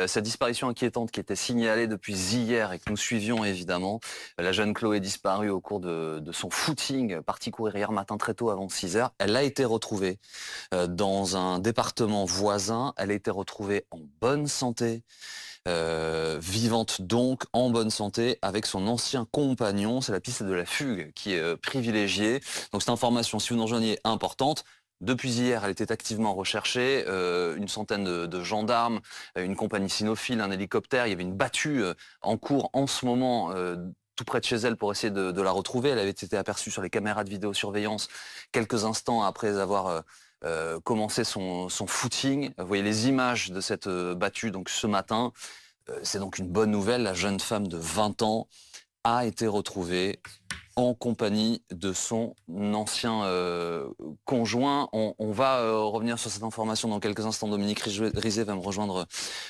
Euh, cette disparition inquiétante qui était signalée depuis hier et que nous suivions évidemment, euh, la jeune Chloé disparue au cours de, son footing, euh, partie courir hier matin très tôt avant 6 h elle a été retrouvée dans un département voisin, elle a été retrouvée en bonne santé. vivante donc en bonne santé avec son ancien compagnon. C'est la piste de la fugue qui est privilégiée. Donc cette information, si vous en rejoignez, importante. Depuis hier, elle était activement recherchée. Euh, une centaine de, gendarmes, euh, une compagnie cynophile, un hélicoptère. Il y avait une battue euh, en cours en ce moment. tout près de chez elle pour essayer de, la retrouver. Elle avait été aperçue sur les caméras de vidéosurveillance quelques instants après avoir commencé son, footing. Vous voyez les images de cette battue donc ce matin. C'est donc une bonne nouvelle. La jeune femme de 20 ans a été retrouvée en compagnie de son ancien euh, conjoint. On, va euh, revenir sur cette information dans quelques instants. Dominique Rizet va me rejoindre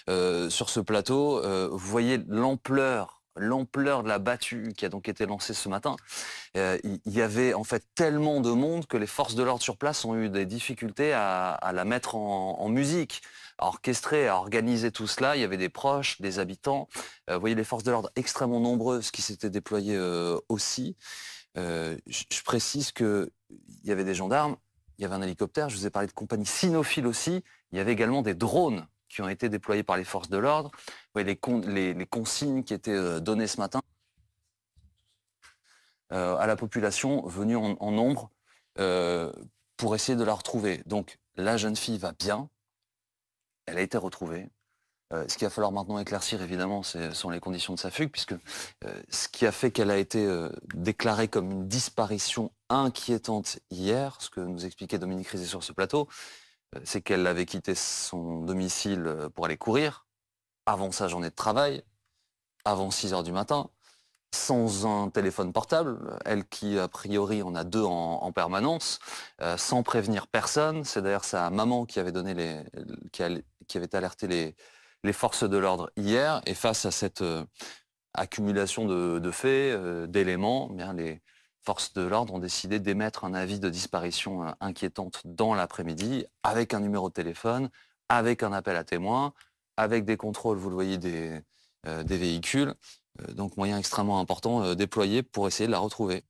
euh, sur ce plateau. vous voyez l'ampleur l'ampleur de la battue qui a donc été lancée ce matin, euh, il y avait en fait tellement de monde que les forces de l'ordre sur place ont eu des difficultés à, la mettre en, musique, à orchestrer, à organiser tout cela. Il y avait des proches, des habitants. Euh, vous voyez les forces de l'ordre extrêmement nombreuses qui s'étaient déployées euh, aussi. je précise qu'il y avait des gendarmes, il y avait un hélicoptère, je vous ai parlé de compagnie cynophile aussi, il y avait également des drones ont été déployés par les forces de l'ordre. Les, les, consignes qui étaient euh, données ce matin euh, à la population venue en, nombre euh, pour essayer de la retrouver. Donc la jeune fille va bien, elle a été retrouvée. ce qu'il va falloir maintenant éclaircir, évidemment, ce sont les conditions de sa fugue, puisque ce qui a fait qu'elle a été déclarée comme une disparition inquiétante hier, ce que nous expliquait Dominique Rizet sur ce plateau, c'est qu'elle avait quitté son domicile euh, pour aller courir, avant sa journée de travail, avant 6 heures du matin, sans un téléphone portable, elle qui a priori en a deux en, permanence, euh, sans prévenir personne. C'est d'ailleurs sa maman qui avait donné les, qui, avait alerté les, forces de l'ordre hier. Et face à cette euh, accumulation de, faits, d'éléments, eh les, forces de l'ordre ont décidé d'émettre un avis de disparition euh, inquiétante dans l'après-midi, avec un numéro de téléphone, avec un appel à témoins, avec des contrôles, vous le voyez, des, euh, des véhicules. Euh, donc moyen extrêmement important déployé pour essayer de la retrouver.